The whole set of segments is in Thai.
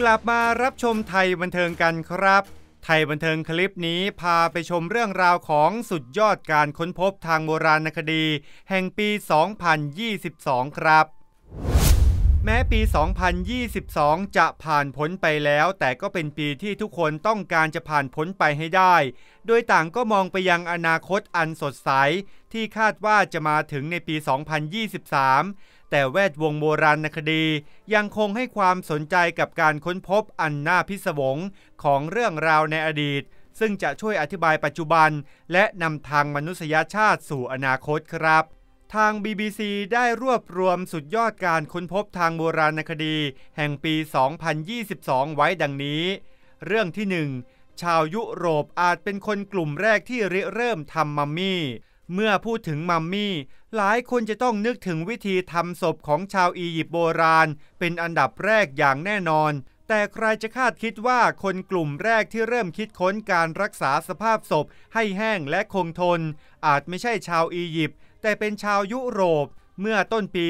กลับมารับชมไทยบันเทิงกันครับ ไทยบันเทิงคลิปนี้พาไปชมเรื่องราวของสุดยอดการค้นพบทางโบราณคดีแห่งปี 2022 ครับ แม้ปี 2022 จะผ่านพ้นไปแล้ว แต่ก็เป็นปีที่ทุกคนต้องการจะผ่านพ้นไปให้ได้ โดยต่างก็มองไปยังอนาคตอันสดใสที่คาดว่าจะมาถึงในปี 2023แต่แวดวงโบราณคดียังคงให้ความสนใจกับการค้นพบอันน่าพิศวงของเรื่องราวในอดีต ซึ่งจะช่วยอธิบายปัจจุบันและนำทางมนุษยชาติสู่อนาคตครับ ทาง BBC ได้รวบรวมสุดยอดการค้นพบทางโบราณคดีแห่งปี 2022 ไว้ดังนี้ เรื่องที่1ชาวยุโรปอาจเป็นคนกลุ่มแรกที่ริเริ่มทำมัมมี่เมื่อพูดถึงมัมมี่ หลายคนจะต้องนึกถึงวิธีทำศพของชาวอียิปต์โบราณ เป็นอันดับแรกอย่างแน่นอน แต่ใครจะคาดคิดว่าคนกลุ่มแรกที่เริ่มคิดค้นการรักษาสภาพศพ ให้แห้งและคงทน อาจไม่ใช่ชาวอียิปต์แต่เป็นชาวยุโรป เมื่อต้นปี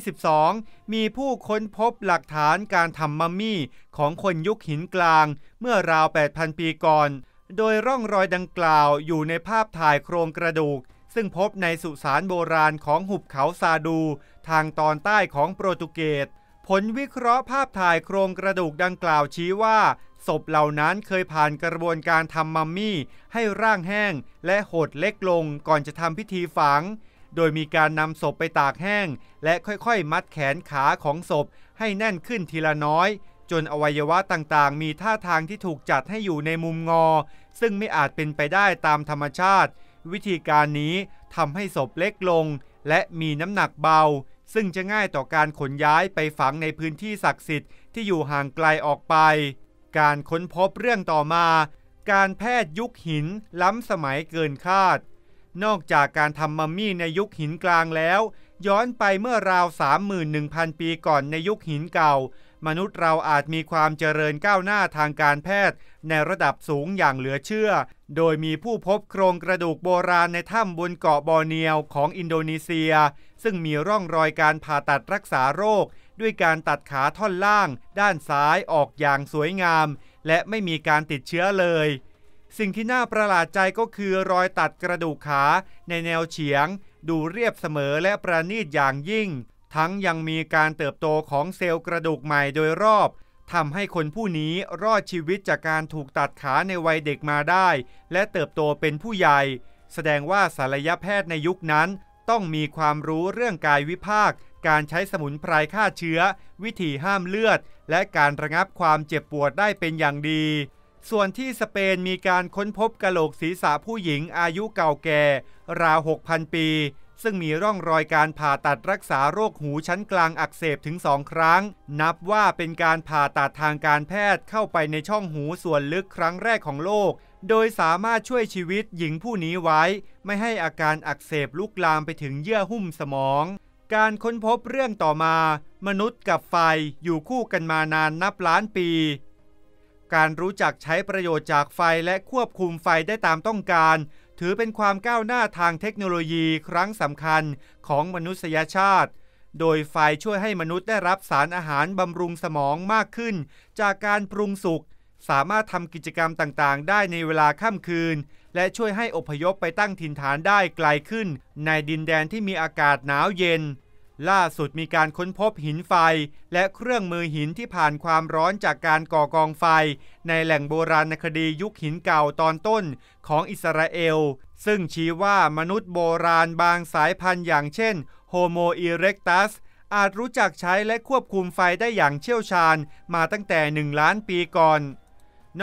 2022 มีผู้ค้นพบหลักฐานการทำมัมมี่ของคนยุคหินกลาง เมื่อราว 8,000 ปีก่อนโดยร่องรอยดังกล่าวอยู่ในภาพถ่ายโครงกระดูกซึ่งพบในสุสานโบราณของหุบเขาซาดูทางตอนใต้ของโปรตุเกสผลวิเคราะห์ภาพถ่ายโครงกระดูกดังกล่าวชี้ว่าศพเหล่านั้นเคยผ่านกระบวนการทำมัมมี่ให้ร่างแห้งและหดเล็กลงก่อนจะทำพิธีฝังโดยมีการนำศพไปตากแห้งและค่อยๆ มัดแขนขาของศพให้แน่นขึ้นทีละน้อยจนอวัยวะต่างๆ มีท่าทางที่ถูกจัดให้อยู่ในมุมงอ ซึ่งไม่อาจเป็นไปได้ตามธรรมชาติ วิธีการนี้ทำให้ศพเล็กลง และมีน้ำหนักเบา ซึ่งจะง่ายต่อการขนย้ายไปฝังในพื้นที่ศักดิ์สิทธิ์ที่อยู่ห่างไกลออกไป การค้นพบเรื่องต่อมา การแพทย์ยุคหินล้ำสมัยเกินคาด นอกจากการทำมัมมี่ในยุคหินกลางแล้ว ย้อนไปเมื่อราว 31,000 ปีก่อนในยุคหินเก่ามนุษย์เราอาจมีความเจริญก้าวหน้าทางการแพทย์ในระดับสูงอย่างเหลือเชื่อ โดยมีผู้พบโครงกระดูกโบราณในถ้ำบนเกาะบอร์เนียวของอินโดนีเซีย ซึ่งมีร่องรอยการผ่าตัดรักษาโรคด้วยการตัดขาท่อนล่างด้านซ้ายออกอย่างสวยงามและไม่มีการติดเชื้อเลย สิ่งที่น่าประหลาดใจก็คือรอยตัดกระดูกขาในแนวเฉียงดูเรียบเสมอและประณีตอย่างยิ่งทั้งยังมีการเติบโตของเซลล์กระดูกใหม่โดยรอบทำให้คนผู้นี้รอดชีวิตจากการถูกตัดขาในวัยเด็กมาได้ และเติบโตเป็นผู้ใหญ่ แสดงว่าศัลยแพทย์ในยุคนั้น ต้องมีความรู้เรื่องกายวิภาค การใช้สมุนไพรฆ่าเชื้อ วิธีห้ามเลือด และการระงับความเจ็บปวดได้เป็นอย่างดี ส่วนที่สเปนมีการค้นพบกะโหลกศีรษะผู้หญิงอายุเก่าแก่ ราว 6,000 ปีซึ่งมีร่องรอยการผ่าตัดรักษาโรคหูชั้นกลางอักเสบถึงสองครั้ง นับว่าเป็นการผ่าตัดทางการแพทย์เข้าไปในช่องหูส่วนลึกครั้งแรกของโลก โดยสามารถช่วยชีวิตหญิงผู้นี้ไว้ ไม่ให้อาการอักเสบลุกลามไปถึงเยื่อหุ้มสมอง การค้นพบเรื่องต่อมา มนุษย์กับไฟอยู่คู่กันมานานนับล้านปี การรู้จักใช้ประโยชน์จากไฟและควบคุมไฟได้ตามต้องการถือเป็นความก้าวหน้าทางเทคโนโลยีครั้งสำคัญของมนุษยชาติ โดยไฟช่วยให้มนุษย์ได้รับสารอาหารบำรุงสมองมากขึ้นจากการปรุงสุก สามารถทำกิจกรรมต่างๆ ได้ในเวลาค่ำคืน และช่วยให้อพยพไปตั้งถิ่นฐานได้ไกลขึ้นในดินแดนที่มีอากาศหนาวเย็นล่าสุดมีการค้นพบหินไฟ และเครื่องมือหินที่ผ่านความร้อนจากการก่อกองไฟ ในแหล่งโบราณคดียุคหินเก่าตอนต้นของอิสราเอล ซึ่งชี้ว่ามนุษย์โบราณบางสายพันธุ์อย่างเช่นโฮโมอีเร็กตัสอาจรู้จักใช้และควบคุมไฟได้อย่างเชี่ยวชาญมาตั้งแต่ 1 ล้านปีก่อน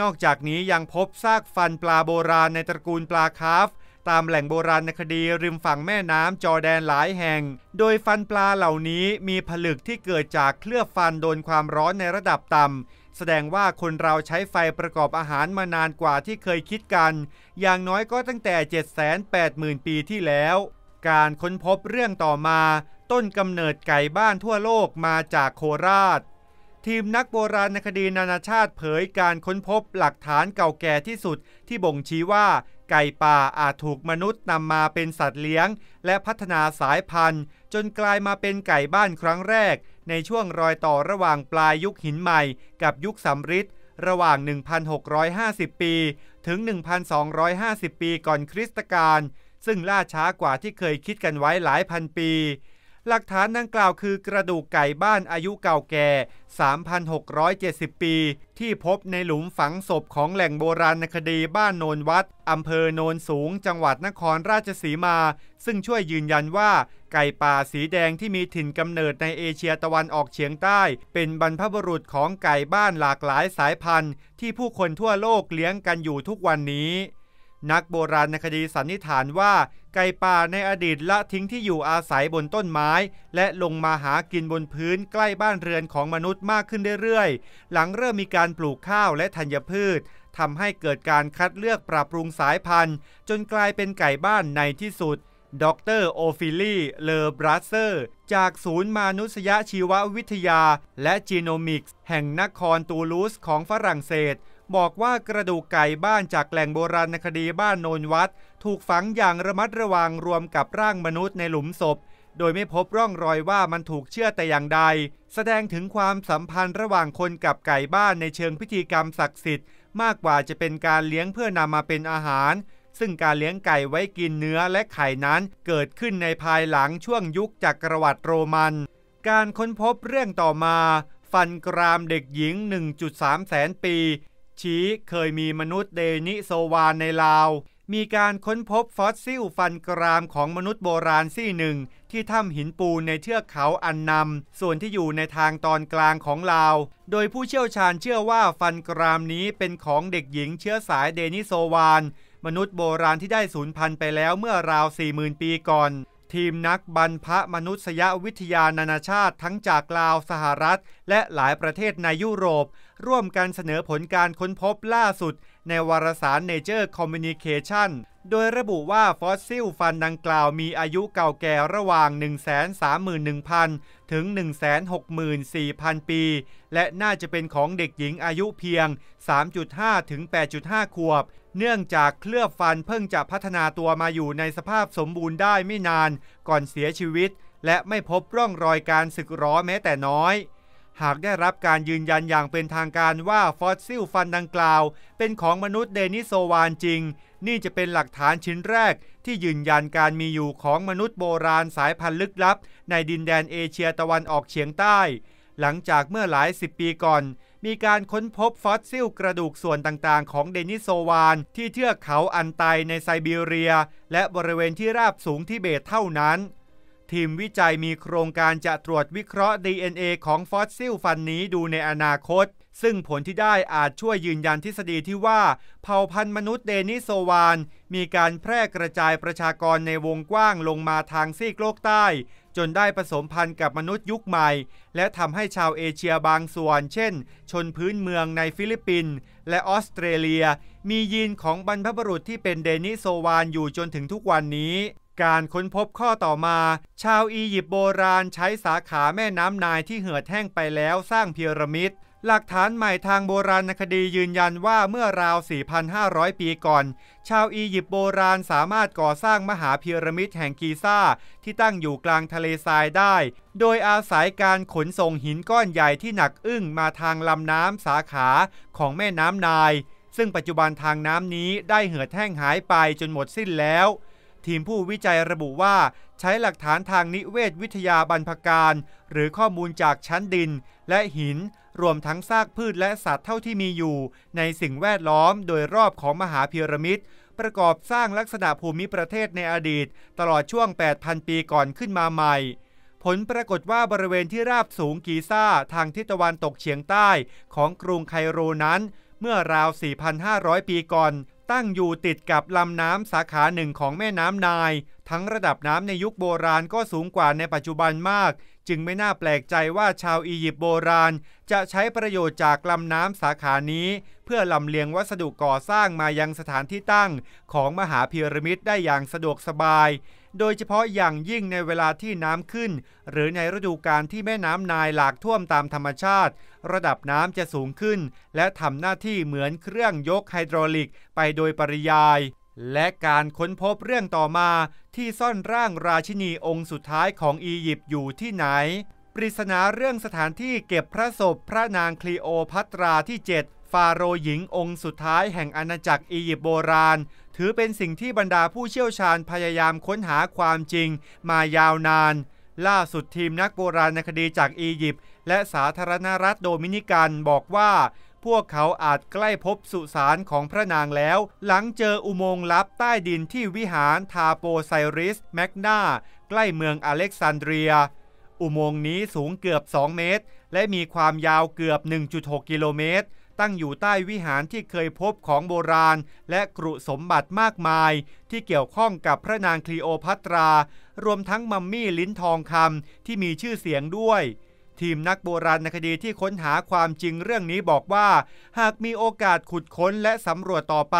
นอกจากนี้ยังพบซากฟันปลาโบราณในตระกูลปลาคาร์ฟตามแหล่งโบราณคดีริมฝั่งแม่น้ำจอแดนหลายแห่ง โดยฟันปลาเหล่านี้มีผลึกที่เกิดจากเคลือบฟันโดนความร้อนในระดับต่ำ แสดงว่าคนเราใช้ไฟประกอบอาหารมานานกว่าที่เคยคิดกัน อย่างน้อยก็ตั้งแต่ 780,000 ปีที่แล้ว การค้นพบเรื่องต่อมาต้นกำเนิดไก่บ้านทั่วโลกมาจากโคราชทีมนักโบราณคดีนานาชาติเผยการค้นพบหลักฐานเก่าแก่ที่สุดที่บ่งชี้ว่า ไก่ป่าอาจถูกมนุษย์นำมาเป็นสัตว์เลี้ยงและพัฒนาสายพันธุ์ จนกลายมาเป็นไก่บ้านครั้งแรกในช่วงรอยต่อระหว่างปลายยุคหินใหม่กับยุคสำริดระหว่าง 1,650 ปีถึง 1,250 ปีก่อนคริสตกาลซึ่งล่าช้ากว่าที่เคยคิดกันไว้หลายพันปีหลักฐานดังกล่าวคือกระดูกไก่บ้านอายุเก่าแก่ 3,670 ปี ที่พบในหลุมฝังศพของแหล่งโบราณคดีบ้านโนนวัดอำเภอโนนสูง จังหวัดนครราชสีมา ซึ่งช่วยยืนยันว่าไก่ป่าสีแดงที่มีถิ่นกำเนิดในเอเชียตะวันออกเฉียงใต้ เป็นบรรพบุรุษของไก่บ้านหลากหลายสายพันธุ์ ที่ผู้คนทั่วโลกเลี้ยงกันอยู่ทุกวันนี้ นักโบราณคดีสันนิษฐานว่าไก่ป่าในอดีตละทิ้งที่อยู่อาศัยบนต้นไม้ และลงมาหากินบนพื้นใกล้บ้านเรือนของมนุษย์มากขึ้นเรื่อยๆ หลังเริ่มมีการปลูกข้าวและธัญพืชทำให้เกิดการคัดเลือกปรับปรุงสายพันธุ์ จนกลายเป็นไก่บ้านในที่สุดดรโอฟิลีเลอบรัสเซอร์จากศูนย์มนุษยชีววิทยาและจีโนมิกส์แห่งนครตูลูสของฝรั่งเศส บอกว่ากระดูกไก่บ้านจากแหล่งโบราณคดีบ้านโนนวัดถูกฝังอย่างระมัดระวังรวมกับร่างมนุษย์ในหลุมศพ โดยไม่พบร่องรอยว่ามันถูกเชื่อแต่อย่างใด แสดงถึงความสัมพันธ์ระหว่างคนกับไก่บ้านในเชิงพิธีกรรมศักดิ์สิทธิ์มากกว่าจะเป็นการเลี้ยงเพื่อนำมาเป็นอาหาร ซึ่งการเลี้ยงไก่ไว้กินเนื้อและไข่นั้นเกิดขึ้นในภายหลังช่วงยุคจักรวรรดิโรมัน การค้นพบเรื่องต่อมา ฟันกรามเด็กหญิง 1.3 แสนปี ชี้เคยมีมนุษย์เดนิโซวานในลาวมีการค้นพบฟอสซิลฟันกรามของมนุษย์โบราณซี่หนึ่งที่ถ้ำหินปูนในเทือกเขาอันนำส่วนที่อยู่ในทางตอนกลางของลาว โดยผู้เชี่ยวชาญเชื่อว่าฟันกรามนี้เป็นของเด็กหญิงเชื้อสายเดนิโซวาน มนุษย์โบราณที่ได้สูญพันธุ์ไปแล้วเมื่อราว40,000ปีก่อน ทีมนักบรรพมนุษยวิทยานานาชาติทั้งจากลาวสหรัฐ และหลายประเทศในยุโรป ร่วมกันเสนอผลการค้นพบล่าสุดในวารสาร Nature Communication โดยระบุว่าฟอสซิลฟันดังกล่าวมีอายุเก่าแก่ระหว่าง 131,000 ถึง 164,000 ปี และน่าจะเป็นของเด็กหญิงอายุเพียง 3.5 ถึง 8.5 ขวบ เนื่องจากเคลือบฟันเพิ่งจะพัฒนาตัวมาอยู่ในสภาพสมบูรณ์ได้ไม่นานก่อนเสียชีวิต และไม่พบร่องรอยการสึกหรอแม้แต่น้อยหากได้รับการยืนยันอย่างเป็นทางการว่าฟอสซิลฟันดังกล่าวเป็นของมนุษย์เดนิโซวานจริง นี่จะเป็นหลักฐานชิ้นแรกที่ยืนยันการมีอยู่ของมนุษย์โบราณสายพันธุ์ลึกลับในดินแดนเอเชียตะวันออกเฉียงใต้ หลังจากเมื่อหลายสิบปีก่อน มีการค้นพบฟอสซิลกระดูกส่วนต่างๆ ของเดนิโซวานที่เทือกเขาอันไตในไซบีเรียและบริเวณที่ราบสูงที่เบตเท่านั้นทีมวิจัยมีโครงการจะตรวจวิเคราะห์ DNA ของฟอสซิลฟันนี้ดูในอนาคต ซึ่งผลที่ได้อาจช่วยยืนยันทฤษฎีที่ว่า เผ่าพันธุ์มนุษย์เดนิโซวาน มีการแพร่กระจายประชากรในวงกว้างลงมาทางซีกโลกใต้ จนได้ผสมพันธุ์กับมนุษย์ยุคใหม่ และทำให้ชาวเอเชียบางส่วน เช่น ชนพื้นเมืองในฟิลิปปินส์และออสเตรเลีย มียีนของบรรพบุรุษที่เป็นเดนิโซวานอยู่จนถึงทุกวันนี้การค้นพบข้อต่อมา ชาวอียิปต์โบราณใช้สาขาแม่น้ำนายที่เหือดแห้งไปแล้วสร้างพีระมิด หลักฐานใหม่ทางโบราณคดียืนยันว่าเมื่อราว 4,500 ปีก่อน ชาวอียิปต์โบราณสามารถก่อสร้างมหาพีระมิดแห่งกีซ่าที่ตั้งอยู่กลางทะเลทรายได้ โดยอาศัยการขนส่งหินก้อนใหญ่ที่หนักอึ้งมาทางลำน้ำสาขาของแม่น้ำนายซึ่งปัจจุบันทางน้ำนี้ได้เหือดแห้งหายไปจนหมดสิ้นแล้วทีมผู้วิจัยระบุว่าใช้หลักฐานทางนิเวศวิทยาบรรพการ หรือข้อมูลจากชั้นดิน และหินรวมทั้งซากพืชและสัตว์เท่าที่มีอยู่ ในสิ่งแวดล้อมโดยรอบของมหาพีระมิด ประกอบสร้างลักษณะภูมิประเทศในอดีต ตลอดช่วง 8,000 ปีก่อนขึ้นมาใหม่ ผลปรากฏว่าบริเวณที่ราบสูงกีซ่าทางทิศตะวันตกเฉียงใต้ของกรุงไคโรนั้น เมื่อราว 4,500 ปีก่อนตั้งอยู่ติดกับลำน้ำสาขาหนึ่งของแม่น้ำนาย ทั้งระดับน้ำในยุคโบราณก็สูงกว่าในปัจจุบันมาก จึงไม่น่าแปลกใจว่าชาวอียิปต์โบราณ จะใช้ประโยชน์จากลำน้ำสาขานี้ เพื่อลำเลียงวัสดุก่อสร้างมายังสถานที่ตั้งของมหาพีระมิดได้อย่างสะดวกสบายโดยเฉพาะอย่างยิ่งในเวลาที่น้ำขึ้น หรือในฤดูการที่แม่น้ำนายหลากท่วมตามธรรมชาติ ระดับน้ำจะสูงขึ้น และทำหน้าที่เหมือนเครื่องยกไฮดรอลิกไปโดยปริยาย และการค้นพบเรื่องต่อมา ที่ซ่อนร่างราชินีองค์สุดท้ายของอียิปต์อยู่ที่ไหน ปริศนาเรื่องสถานที่เก็บพระศพพระนางคลีโอพัตราที่ฟาโรหหญิงองค์สุดท้ายแห่งอาณาจักรอียิปต์โบราณ ถือเป็นสิ่งที่บรรดาผู้เชี่ยวชาญพยายามค้นหาความจริงมายาวนาน ล่าสุดทีมนักโบราณคดีจากอียิปต์และสาธารณรัฐโดมินิกันบอกว่า พวกเขาอาจใกล้พบสุสานของพระนางแล้ว หลังเจออุโมงค์ลับใต้ดินที่วิหารทาโปไซริส แมกนาใกล้เมืองอเล็กซานเดรีย อุโมงค์นี้สูงเกือบ 2 เมตร และมีความยาวเกือบ 1.6 กิโลเมตรตั้งอยู่ใต้วิหารที่เคยพบของโบราณและกรุสมบัติมากมาย ที่เกี่ยวข้องกับพระนางคลีโอพัตรารวมทั้งมัมมี่ลิ้นทองคำที่มีชื่อเสียงด้วย ทีมนักโบราณนคดีที่ค้นหาความจริงเรื่องนี้บอกว่า หากมีโอกาสขุดค้นและสำรวจต่อไป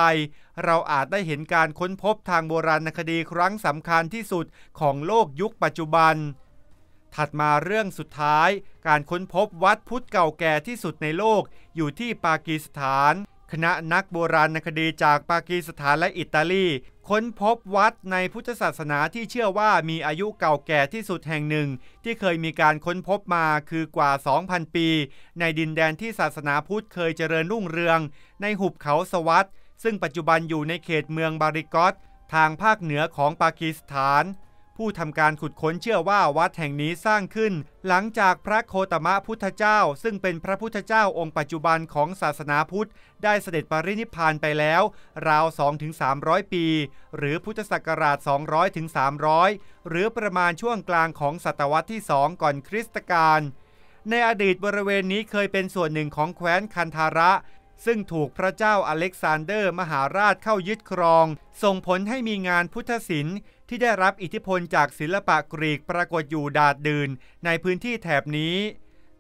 เราอาจได้เห็นการค้นพบทางโบราณนคดีครั้งสำคัญที่สุด ของโลกยุคปัจจุบันถัดมาเรื่องสุดท้ายการค้นพบวัดพุทธเก่าแก่ที่สุดในโลกอยู่ที่ปากีสถาน คณะนักโบราณคดีจากปากีสถานและอิตาลีค้นพบวัดในพุทธศาสนาที่เชื่อว่ามีอายุเก่าแก่ที่สุดแห่งหนึ่ง ที่เคยมีการค้นพบมาคือกว่า 2,000 ปีในดินแดนที่ศาสนาพุทธเคยเจริญรุ่งเรือง ในหุบเขาสวัสด์ซึ่งปัจจุบันอยู่ในเขตเมืองบาริกอต ทางภาคเหนือของปากีสถานผู้ทำการขุดค้นเชื่อว่าวัดแห่งนี้สร้างขึ้น หลังจากพระโคตมะพุทธเจ้า ซึ่งเป็นพระพุทธเจ้าองค์ปัจจุบันของศาสนาพุทธได้เสด็จปรินิพานไปแล้วราว 2-300 ปี หรือพุทธศักราช 200-300 หรือประมาณช่วงกลางของศตวรรษที่ 2 ก่อนคริสตกาลในอดีตบริเวณนี้เคยเป็นส่วนหนึ่งของแคว้นคันธาระซึ่งถูกพระเจ้าอเล็กซานเดอร์มหาราชเข้ายึดครอง ส่งผลให้มีงานพุทธศิลป์ที่ได้รับอิทธิพลจากศิลปะกรีกปรากฏอยู่ดาดดืนในพื้นที่แถบนี้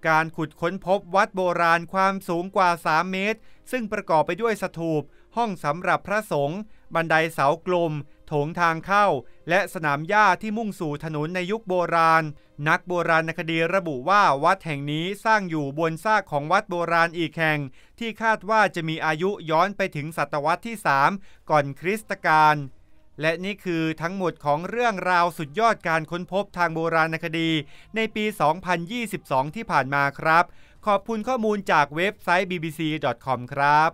การขุดค้นพบวัดโบราณความสูงกว่า 3 เมตร ซึ่งประกอบไปด้วยสถูป ห้องสำหรับพระสงฆ์บันไดเสากลมโถงทางเข้า และสนามหญ้าที่มุ่งสู่ถนนในยุคโบราณ นักโบราณคดีระบุว่าวัดแห่งนี้สร้างอยู่บนซากของวัดโบราณอีกแห่ง ที่คาดว่าจะมีอายุย้อนไปถึงศตวรรษที่ 3 ก่อนคริสตกาลและนี่คือทั้งหมดของเรื่องราวสุดยอดการค้นพบทางโบราณคดี ในปี 2022 ที่ผ่านมาครับ ขอบคุณข้อมูลจากเว็บไซต์ bbc.com ครับ